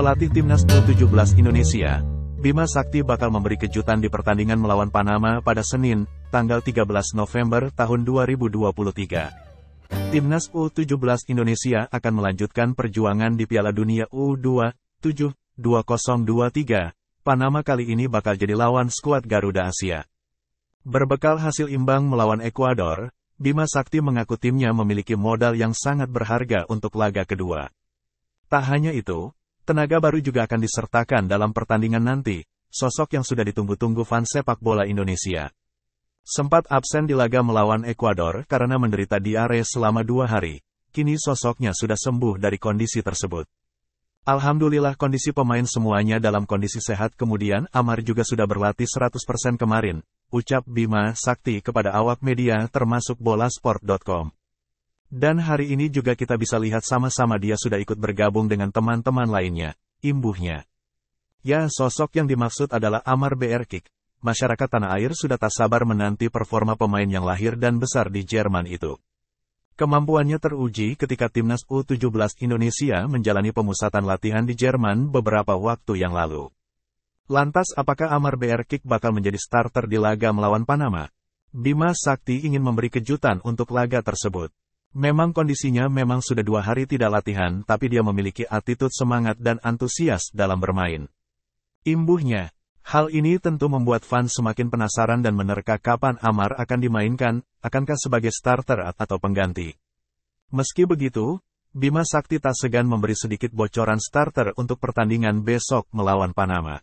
Pelatih Timnas U17 Indonesia, Bima Sakti bakal memberi kejutan di pertandingan melawan Panama pada Senin, tanggal 13 November tahun 2023. Timnas U17 Indonesia akan melanjutkan perjuangan di Piala Dunia U27 2023. Panama kali ini bakal jadi lawan skuad Garuda Asia. Berbekal hasil imbang melawan Ekuador, Bima Sakti mengaku timnya memiliki modal yang sangat berharga untuk laga kedua. Tak hanya itu, Tenaga baru juga akan disertakan dalam pertandingan nanti, sosok yang sudah ditunggu-tunggu fans sepak bola Indonesia. Sempat absen di laga melawan Ekuador karena menderita diare selama dua hari, kini sosoknya sudah sembuh dari kondisi tersebut. Alhamdulillah kondisi pemain semuanya dalam kondisi sehat kemudian Amar juga sudah berlatih 100% kemarin, ucap Bima Sakti kepada awak media termasuk bolasport.com. Dan hari ini juga kita bisa lihat sama-sama dia sudah ikut bergabung dengan teman-teman lainnya, imbuhnya. Ya, sosok yang dimaksud adalah Amar Berkik. Masyarakat tanah air sudah tak sabar menanti performa pemain yang lahir dan besar di Jerman itu. Kemampuannya teruji ketika timnas U17 Indonesia menjalani pemusatan latihan di Jerman beberapa waktu yang lalu. Lantas apakah Amar Berkik bakal menjadi starter di laga melawan Panama? Bima Sakti ingin memberi kejutan untuk laga tersebut. Memang kondisinya memang sudah dua hari tidak latihan tapi dia memiliki attitude semangat dan antusias dalam bermain. Imbuhnya, hal ini tentu membuat fans semakin penasaran dan menerka kapan Amar akan dimainkan, akankah sebagai starter atau pengganti. Meski begitu, Bima Sakti tak segan memberi sedikit bocoran starter untuk pertandingan besok melawan Panama.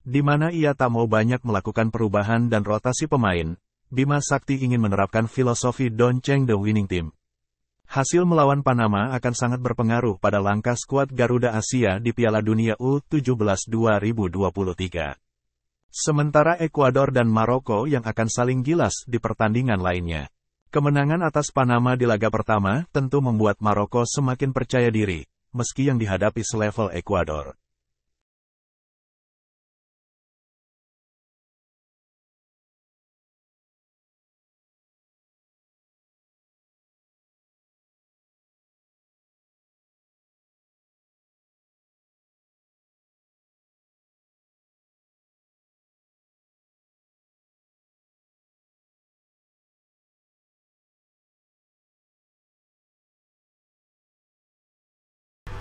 Di mana ia tak mau banyak melakukan perubahan dan rotasi pemain, Bima Sakti ingin menerapkan filosofi Don Cheng the Winning Team Hasil melawan Panama akan sangat berpengaruh pada langkah skuad Garuda Asia di Piala Dunia U17 2023. Sementara Ekuador dan Maroko yang akan saling gilas di pertandingan lainnya. Kemenangan atas Panama di laga pertama tentu membuat Maroko semakin percaya diri, meski yang dihadapi selevel Ekuador.